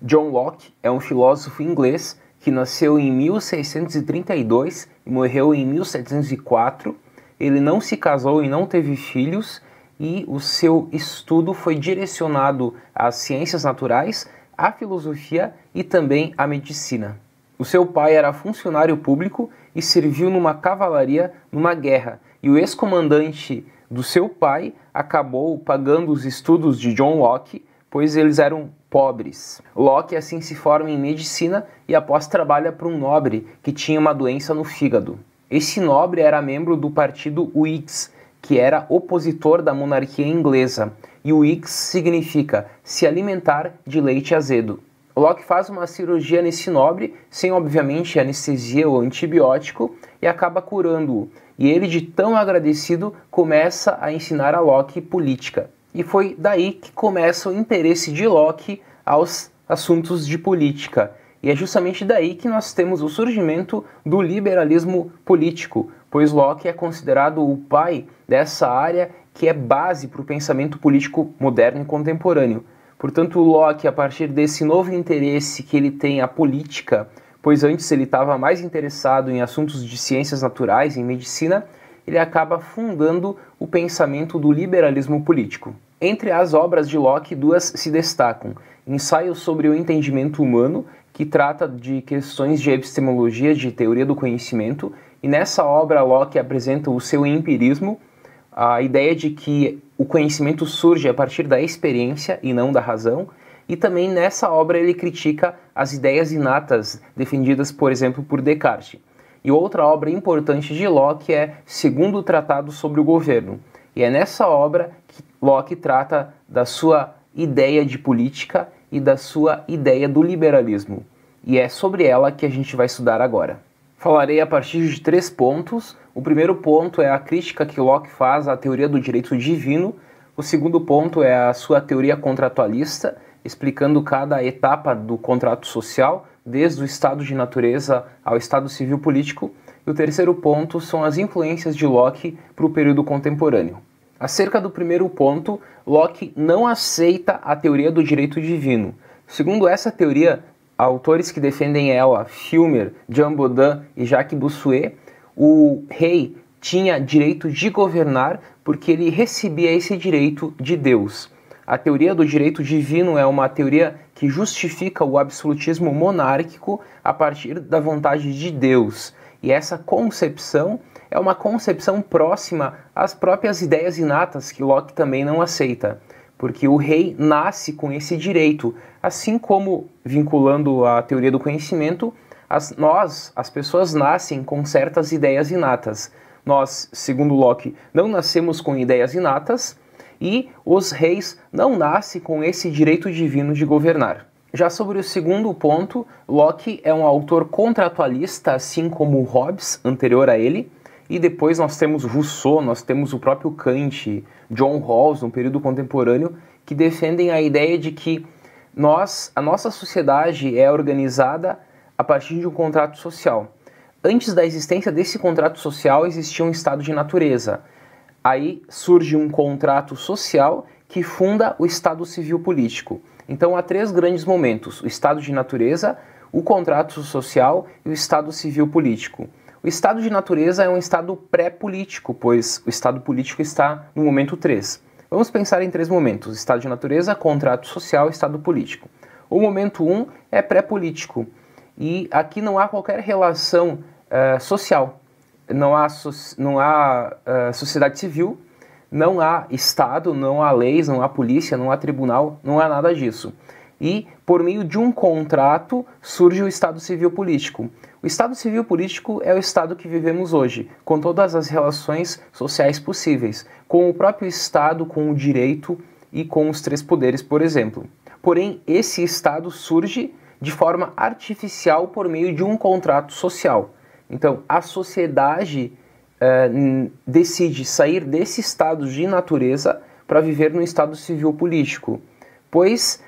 John Locke é um filósofo inglês que nasceu em 1632 e morreu em 1704. Ele não se casou e não teve filhos, e o seu estudo foi direcionado às ciências naturais, à filosofia e também à medicina. O seu pai era funcionário público e serviu numa cavalaria numa guerra, e o ex-comandante do seu pai acabou pagando os estudos de John Locke pois eles eram pobres. Locke assim se forma em medicina e após trabalha para um nobre que tinha uma doença no fígado. Esse nobre era membro do partido Whigs, que era opositor da monarquia inglesa, e Whigs significa se alimentar de leite azedo. Locke faz uma cirurgia nesse nobre, sem obviamente anestesia ou antibiótico, e acaba curando-o. E ele, de tão agradecido, começa a ensinar a Locke política e foi daí que começa o interesse de Locke aos assuntos de política. E é justamente daí que nós temos o surgimento do liberalismo político, pois Locke é considerado o pai dessa área que é base para o pensamento político moderno e contemporâneo. Portanto, Locke, a partir desse novo interesse que ele tem à política, pois antes ele estava mais interessado em assuntos de ciências naturais, em medicina, ele acaba fundando o pensamento do liberalismo político. Entre as obras de Locke, duas se destacam: Ensaio sobre o Entendimento Humano, que trata de questões de epistemologia de teoria do conhecimento, e nessa obra Locke apresenta o seu empirismo, a ideia de que o conhecimento surge a partir da experiência e não da razão, e também nessa obra ele critica as ideias inatas defendidas, por exemplo, por Descartes. E outra obra importante de Locke é Segundo Tratado sobre o Governo, e é nessa obra que Locke trata da sua ideia de política e da sua ideia do liberalismo. E é sobre ela que a gente vai estudar agora. Falarei a partir de três pontos. O primeiro ponto é a crítica que Locke faz à teoria do direito divino. O segundo ponto é a sua teoria contratualista, explicando cada etapa do contrato social, desde o estado de natureza ao estado civil político. E o terceiro ponto são as influências de Locke para o período contemporâneo. Acerca do primeiro ponto, Locke não aceita a teoria do direito divino. Segundo essa teoria, autores que defendem ela, Filmer, Jean Baudin e Jacques Bossuet, o rei tinha direito de governar porque ele recebia esse direito de Deus. A teoria do direito divino é uma teoria que justifica o absolutismo monárquico a partir da vontade de Deus. E essa concepção é uma concepção próxima às próprias ideias inatas que Locke também não aceita, porque o rei nasce com esse direito, assim como, vinculando a teoria do conhecimento, as, nós, as pessoas, nascem com certas ideias inatas. Nós, segundo Locke, não nascemos com ideias inatas e os reis não nascem com esse direito divino de governar. Já sobre o segundo ponto, Locke é um autor contratualista, assim como Hobbes, anterior a ele, e depois nós temos Rousseau, nós temos o próprio Kant, John Rawls, no período contemporâneo, que defendem a ideia de que nós, a nossa sociedade é organizada a partir de um contrato social. Antes da existência desse contrato social existia um estado de natureza. Aí surge um contrato social que funda o estado civil político. Então há três grandes momentos: o estado de natureza, o contrato social e o estado civil político. O estado de natureza é um estado pré-político, pois o estado político está no momento 3. Vamos pensar em três momentos: estado de natureza, contrato social e estado político. O momento 1 um é pré-político e aqui não há qualquer relação uh, social, não há, so não há uh, sociedade civil, não há Estado, não há leis, não há polícia, não há tribunal, não há nada disso. E, por meio de um contrato, surge o Estado Civil Político. O Estado Civil Político é o Estado que vivemos hoje, com todas as relações sociais possíveis, com o próprio Estado, com o direito e com os três poderes, por exemplo. Porém, esse Estado surge de forma artificial por meio de um contrato social. Então, a sociedade eh, decide sair desse estado de natureza para viver num estado civil político, pois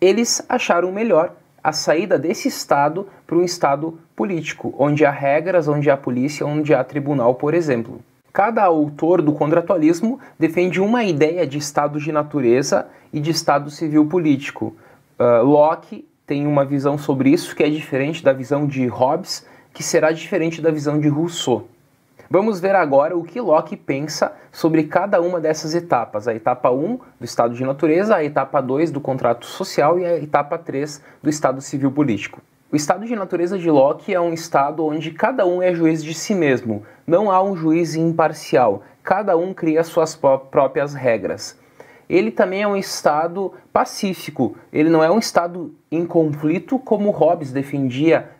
eles acharam melhor a saída desse estado para um estado político, onde há regras, onde há polícia, onde há tribunal, por exemplo. Cada autor do contratualismo defende uma ideia de estado de natureza e de estado civil político. Uh, Locke tem uma visão sobre isso que é diferente da visão de Hobbes, que será diferente da visão de Rousseau. Vamos ver agora o que Locke pensa sobre cada uma dessas etapas: a etapa 1 do estado de natureza, a etapa 2 do contrato social e a etapa 3 do estado civil político. O estado de natureza de Locke é um estado onde cada um é juiz de si mesmo, não há um juiz imparcial, cada um cria suas próprias regras. Ele também é um estado pacífico, ele não é um estado em conflito como Hobbes defendia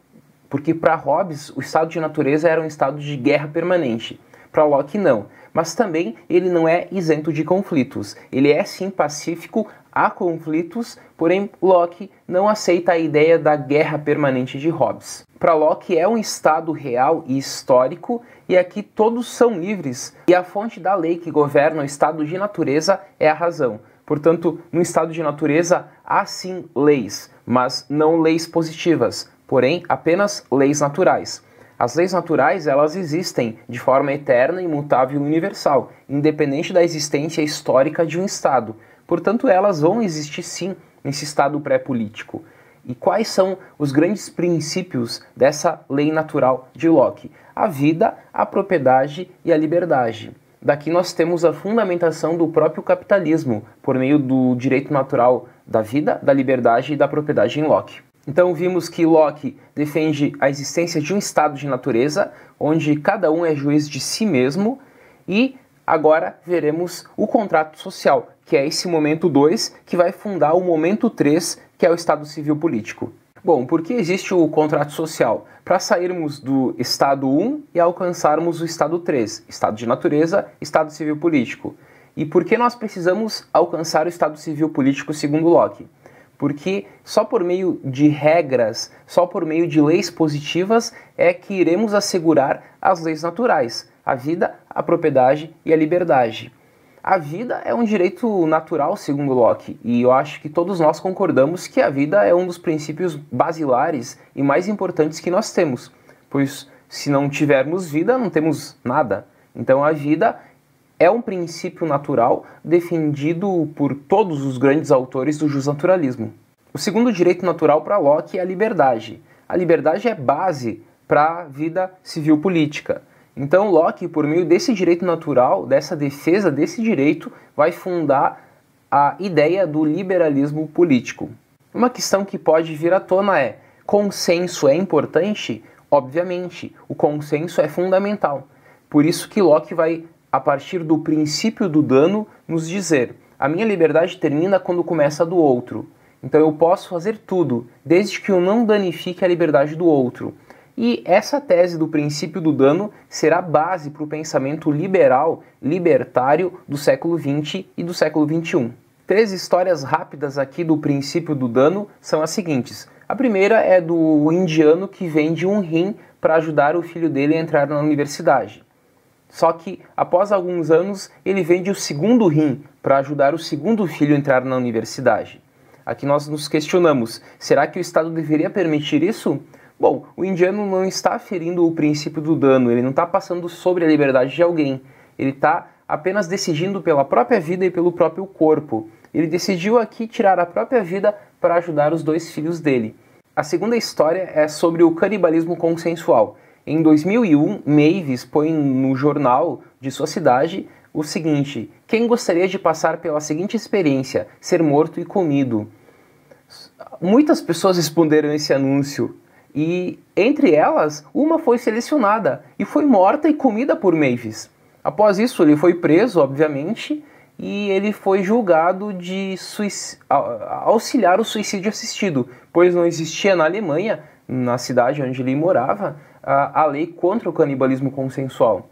porque para Hobbes o estado de natureza era um estado de guerra permanente. Para Locke, não. Mas também ele não é isento de conflitos. Ele é sim pacífico a conflitos, porém Locke não aceita a ideia da guerra permanente de Hobbes. Para Locke é um estado real e histórico e aqui todos são livres e a fonte da lei que governa o estado de natureza é a razão. Portanto, no estado de natureza há sim leis, mas não leis positivas, porém apenas leis naturais. As leis naturais, elas existem de forma eterna, imutável e universal, independente da existência histórica de um Estado. Portanto, elas vão existir sim nesse Estado pré-político. E quais são os grandes princípios dessa lei natural de Locke? A vida, a propriedade e a liberdade. Daqui nós temos a fundamentação do próprio capitalismo por meio do direito natural da vida, da liberdade e da propriedade em Locke. Então vimos que Locke defende a existência de um estado de natureza, onde cada um é juiz de si mesmo, e agora veremos o contrato social, que é esse momento 2 que vai fundar o momento 3, que é o estado civil político. Bom, por que existe o contrato social? Para sairmos do estado 1 e alcançarmos o estado 3, estado de natureza, estado civil político. E por que nós precisamos alcançar o estado civil político segundo Locke? porque só por meio de regras, só por meio de leis positivas é que iremos assegurar as leis naturais, a vida, a propriedade e a liberdade. A vida é um direito natural, segundo Locke, e eu acho que todos nós concordamos que a vida é um dos princípios basilares e mais importantes que nós temos, pois se não tivermos vida, não temos nada. Então a vida é um princípio natural defendido por todos os grandes autores do justnaturalismo. O segundo direito natural para Locke é a liberdade. A liberdade é base para a vida civil política. Então Locke, por meio desse direito natural, dessa defesa desse direito, vai fundar a ideia do liberalismo político. Uma questão que pode vir à tona é: consenso é importante? Obviamente, o consenso é fundamental. Por isso que Locke vai a partir do princípio do dano, nos dizer: a minha liberdade termina quando começa a do outro. Então eu posso fazer tudo, desde que eu não danifique a liberdade do outro. E essa tese do princípio do dano será base para o pensamento liberal, libertário do século XX e do século XXI. Três histórias rápidas aqui do princípio do dano são as seguintes. A primeira é do indiano que vende um rim para ajudar o filho dele a entrar na universidade. Só que após alguns anos ele vende o segundo rim para ajudar o segundo filho a entrar na universidade. Aqui nós nos questionamos: será que o Estado deveria permitir isso? Bom, o indiano não está ferindo o princípio do dano, ele não está passando sobre a liberdade de alguém, ele está apenas decidindo pela própria vida e pelo próprio corpo. Ele decidiu aqui tirar a própria vida para ajudar os dois filhos dele. A segunda história é sobre o canibalismo consensual. Em 2001, Mavis põe no jornal de sua cidade o seguinte: Quem gostaria de passar pela seguinte experiência, ser morto e comido? Muitas pessoas responderam esse anúncio e, entre elas, uma foi selecionada e foi morta e comida por Mavis. Após isso, ele foi preso, obviamente, e ele foi julgado de auxiliar o suicídio assistido, pois não existia na Alemanha, na cidade onde ele morava, a, lei contra o canibalismo consensual.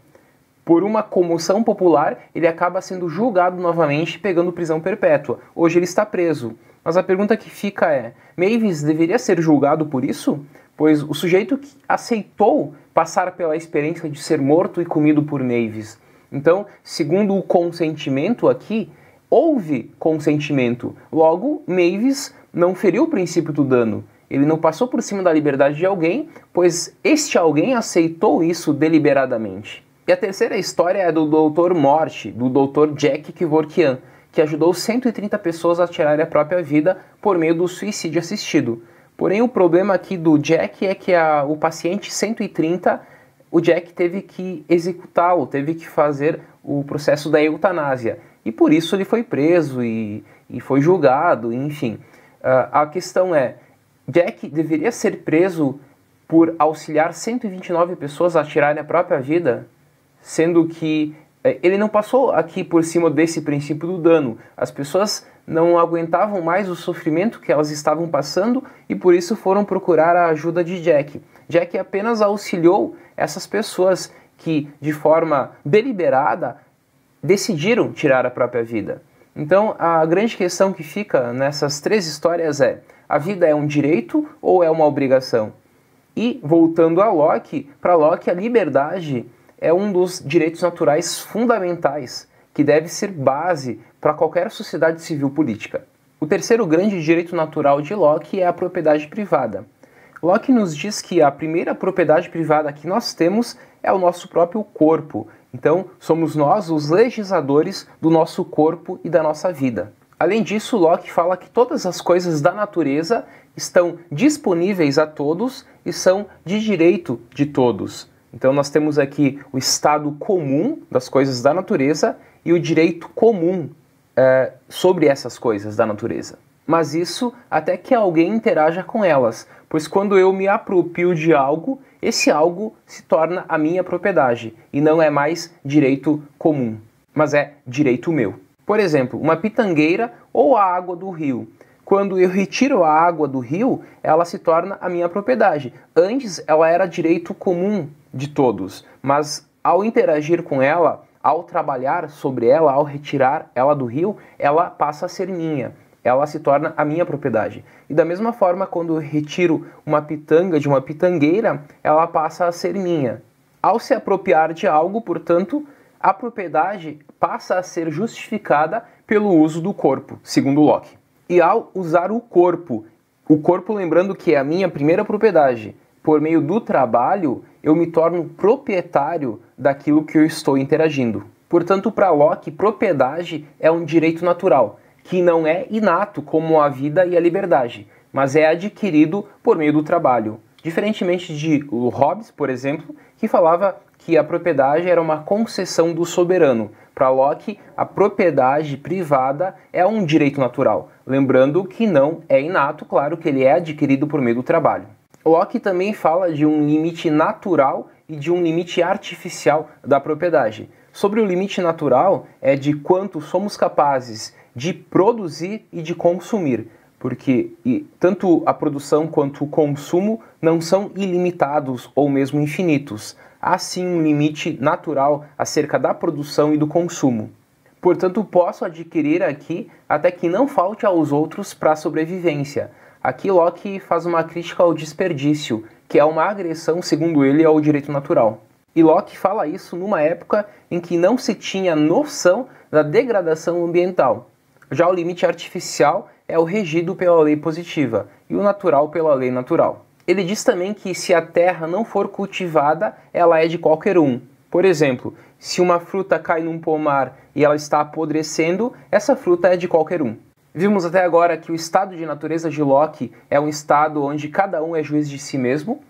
Por uma comoção popular, ele acaba sendo julgado novamente, pegando prisão perpétua. Hoje ele está preso. Mas a pergunta que fica é: Mavis deveria ser julgado por isso? Pois o sujeito que aceitou passar pela experiência de ser morto e comido por Mavis. Então, segundo o consentimento aqui, houve consentimento. Logo, Mavis não feriu o princípio do dano. Ele não passou por cima da liberdade de alguém, pois este alguém aceitou isso deliberadamente. E a terceira história é do Doutor Morte, do Doutor Jack Kevorkian, que ajudou 130 pessoas a tirar a própria vida por meio do suicídio assistido. Porém, o problema aqui do Jack é que a, o paciente 130, o Jack teve que executá-lo, teve que fazer o processo da eutanásia. E por isso ele foi preso e, e foi julgado, enfim. Uh, a questão é, Jack deveria ser preso por auxiliar 129 pessoas a tirarem a própria vida, sendo que eh, ele não passou aqui por cima desse princípio do dano. As pessoas não aguentavam mais o sofrimento que elas estavam passando e por isso foram procurar a ajuda de Jack. Jack apenas auxiliou essas pessoas que, de forma deliberada, decidiram tirar a própria vida. Então, a grande questão que fica nessas três histórias é: a vida é um direito ou é uma obrigação? E voltando a Locke, para Locke a liberdade é um dos direitos naturais fundamentais que deve ser base para qualquer sociedade civil política. O terceiro grande direito natural de Locke é a propriedade privada. Locke nos diz que a primeira propriedade privada que nós temos é o nosso próprio corpo. Então, somos nós os legisladores do nosso corpo e da nossa vida. Além disso, Locke fala que todas as coisas da natureza estão disponíveis a todos e são de direito de todos. Então nós temos aqui o estado comum das coisas da natureza e o direito comum é, sobre essas coisas da natureza. Mas isso até que alguém interaja com elas, pois quando eu me apropio de algo, esse algo se torna a minha propriedade e não é mais direito comum, mas é direito meu. Por exemplo, uma pitangueira ou a água do rio. Quando eu retiro a água do rio, ela se torna a minha propriedade. Antes ela era direito comum de todos, mas ao interagir com ela, ao trabalhar sobre ela, ao retirar ela do rio, ela passa a ser minha. Ela se torna a minha propriedade. E da mesma forma, quando eu retiro uma pitanga de uma pitangueira, ela passa a ser minha. Ao se apropriar de algo, portanto, a propriedade passa a ser justificada pelo uso do corpo, segundo Locke. E ao usar o corpo, o corpo lembrando que é a minha primeira propriedade, por meio do trabalho, eu me torno proprietário daquilo que eu estou interagindo. Portanto, para Locke, propriedade é um direito natural, que não é inato como a vida e a liberdade, mas é adquirido por meio do trabalho. Diferentemente de Hobbes, por exemplo, que falava que a propriedade era uma concessão do soberano. Para Locke, a propriedade privada é um direito natural, lembrando que não é inato, claro que ele é adquirido por meio do trabalho. Locke também fala de um limite natural e de um limite artificial da propriedade. Sobre o limite natural é de quanto somos capazes de produzir e de consumir, porque tanto a produção quanto o consumo não são ilimitados ou mesmo infinitos há sim um limite natural acerca da produção e do consumo. Portanto, posso adquirir aqui até que não falte aos outros para a sobrevivência. Aqui Locke faz uma crítica ao desperdício, que é uma agressão, segundo ele, ao direito natural. E Locke fala isso numa época em que não se tinha noção da degradação ambiental. Já o limite artificial é o regido pela lei positiva e o natural pela lei natural. Ele diz também que se a terra não for cultivada, ela é de qualquer um. Por exemplo, se uma fruta cai num pomar e ela está apodrecendo, essa fruta é de qualquer um. Vimos até agora que o estado de natureza de Locke é um estado onde cada um é juiz de si mesmo,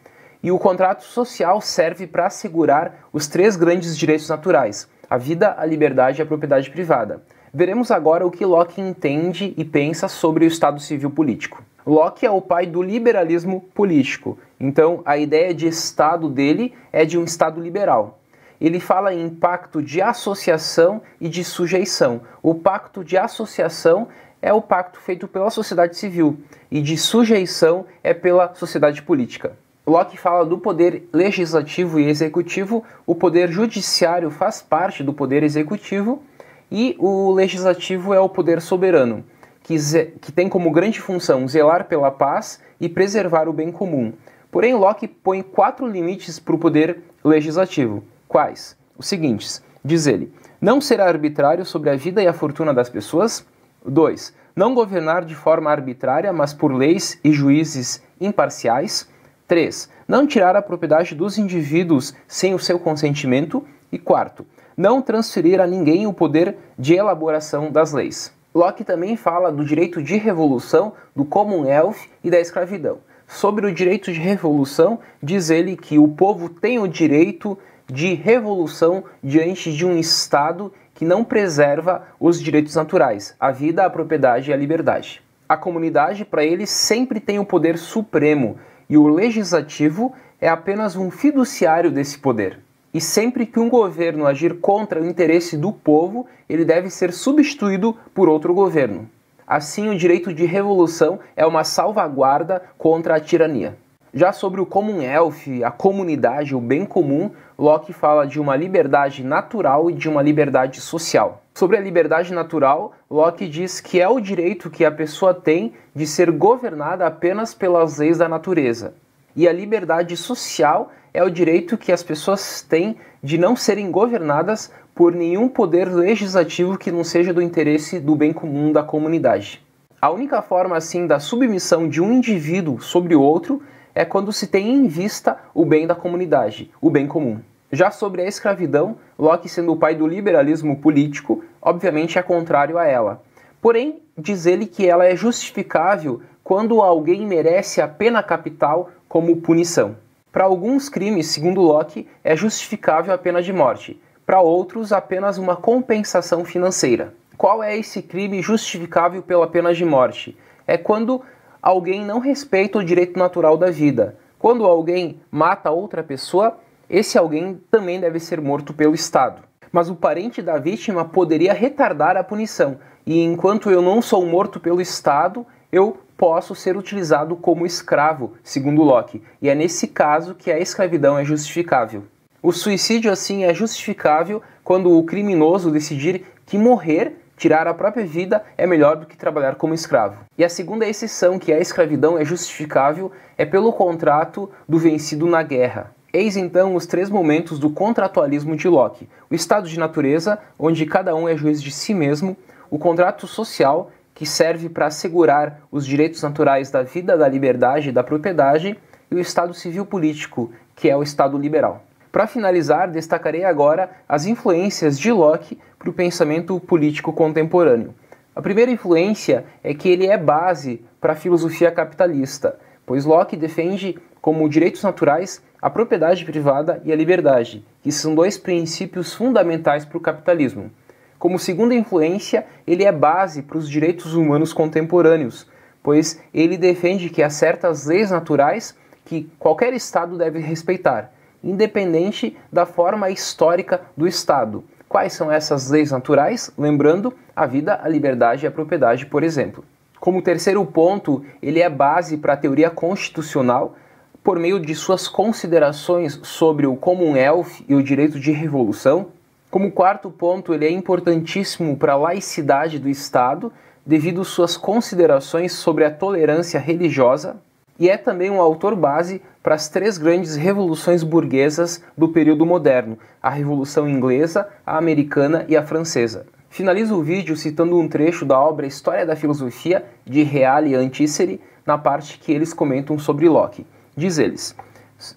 e o contrato social serve para assegurar os três grandes direitos naturais: a vida, a liberdade e a propriedade privada. Veremos agora o que Locke entende e pensa sobre o estado civil político. Locke é o pai do liberalismo político. Então, a ideia de Estado dele é de um Estado liberal. Ele fala em pacto de associação e de sujeição. O pacto de associação é o pacto feito pela sociedade civil e de sujeição é pela sociedade política. Locke fala do poder legislativo e executivo, o poder judiciário faz parte do poder executivo e o legislativo é o poder soberano que, que tem como grande função zelar pela paz e preservar o bem comum. Porém, Locke põe quatro limites para o poder legislativo. Quais? Os seguintes: diz ele, não ser arbitrário sobre a vida e a fortuna das pessoas. 2. Não governar de forma arbitrária, mas por leis e juízes imparciais. 3. Não tirar a propriedade dos indivíduos sem o seu consentimento. E quarto, não transferir a ninguém o poder de elaboração das leis. Locke também fala do direito de revolução, do Commonwealth e da escravidão. Sobre o direito de revolução, diz ele que o povo tem o direito de revolução diante de um Estado que não preserva os direitos naturais, a vida, a propriedade e a liberdade. A comunidade, para ele, sempre tem o poder supremo e o legislativo é apenas um fiduciário desse poder. E sempre que um governo agir contra o interesse do povo, ele deve ser substituído por outro governo. Assim, o direito de revolução é uma salvaguarda contra a tirania. Já sobre o Commonwealth, a comunidade, o bem comum, Locke fala de uma liberdade natural e de uma liberdade social. Sobre a liberdade natural, Locke diz que é o direito que a pessoa tem de ser governada apenas pelas leis da natureza, e a liberdade social é o direito que as pessoas têm de não serem governadas por nenhum poder legislativo que não seja do interesse do bem comum da comunidade. A única forma assim da submissão de um indivíduo sobre o outro é quando se tem em vista o bem da comunidade, o bem comum. Já sobre a escravidão, Locke, sendo o pai do liberalismo político, obviamente é contrário a ela. Porém, diz ele que ela é justificável quando alguém merece a pena capital como punição. Para alguns crimes, segundo Locke, é justificável a pena de morte, para outros, apenas uma compensação financeira. Qual é esse crime justificável pela pena de morte? É quando alguém não respeita o direito natural da vida. Quando alguém mata outra pessoa, esse alguém também deve ser morto pelo Estado. Mas o parente da vítima poderia retardar a punição, e enquanto eu não sou morto pelo Estado, eu posso ser utilizado como escravo, segundo Locke, e é nesse caso que a escravidão é justificável. O suicídio, assim, é justificável quando o criminoso decidir que morrer, tirar a própria vida, é melhor do que trabalhar como escravo. E a segunda exceção, que é a escravidão é justificável, é pelo contrato do vencido na guerra. Eis então os três momentos do contratualismo de Locke: o estado de natureza, onde cada um é juiz de si mesmo, o contrato social, que serve para assegurar os direitos naturais da vida, da liberdade e da propriedade, e o Estado civil político, que é o Estado liberal. Para finalizar, destacarei agora as influências de Locke para o pensamento político contemporâneo. A primeira influência é que ele é base para a filosofia capitalista, pois Locke defende como direitos naturais a propriedade privada e a liberdade, que são dois princípios fundamentais para o capitalismo. Como segunda influência, ele é base para os direitos humanos contemporâneos, pois ele defende que há certas leis naturais que qualquer Estado deve respeitar, independente da forma histórica do Estado. Quais são essas leis naturais? Lembrando, a vida, a liberdade e a propriedade, por exemplo. Como terceiro ponto, ele é base para a teoria constitucional por meio de suas considerações sobre o Commonwealth e o direito de revolução, como quarto ponto, ele é importantíssimo para a laicidade do Estado, devido suas considerações sobre a tolerância religiosa, e é também um autor base para as três grandes revoluções burguesas do período moderno: a Revolução Inglesa, a Americana e a Francesa. Finalizo o vídeo citando um trecho da obra História da Filosofia de Reale e Antícere, na parte que eles comentam sobre Locke. Diz eles: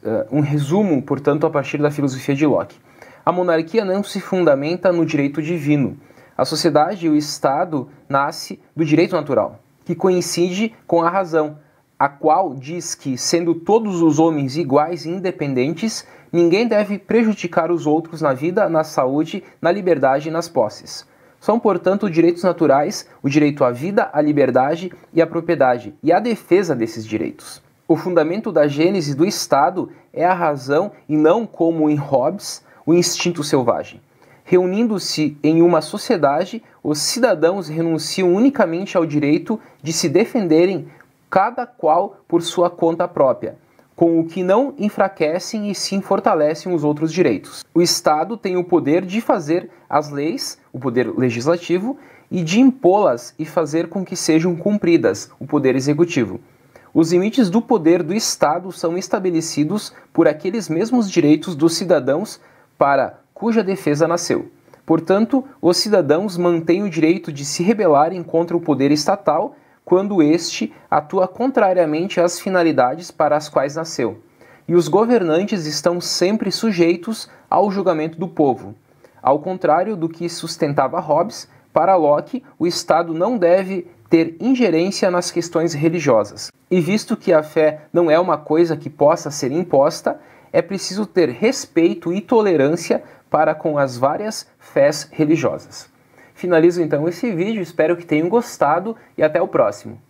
eh, um resumo, portanto, a partir da filosofia de Locke. A monarquia não se fundamenta no direito divino. A sociedade e o Estado nasce do direito natural, que coincide com a razão, a qual diz que, sendo todos os homens iguais e independentes, ninguém deve prejudicar os outros na vida, na saúde, na liberdade e nas posses. São, portanto, direitos naturais o direito à vida, à liberdade e à propriedade, e à defesa desses direitos. O fundamento da gênese do Estado é a razão e não, como em Hobbes, o instinto selvagem. Reunindo-se em uma sociedade, os cidadãos renunciam unicamente ao direito de se defenderem, cada qual por sua conta própria, com o que não enfraquecem e sim fortalecem os outros direitos. O Estado tem o poder de fazer as leis, o poder legislativo, e de impô-las e fazer com que sejam cumpridas, o poder executivo. Os limites do poder do Estado são estabelecidos por aqueles mesmos direitos dos cidadãos para cuja defesa nasceu. Portanto, os cidadãos mantêm o direito de se rebelarem contra o poder estatal quando este atua contrariamente às finalidades para as quais nasceu. E os governantes estão sempre sujeitos ao julgamento do povo. Ao contrário do que sustentava Hobbes, para Locke, o Estado não deve ter ingerência nas questões religiosas. E visto que a fé não é uma coisa que possa ser imposta, é preciso ter respeito e tolerância para com as várias fés religiosas. Finalizo então esse vídeo, espero que tenham gostado e até o próximo.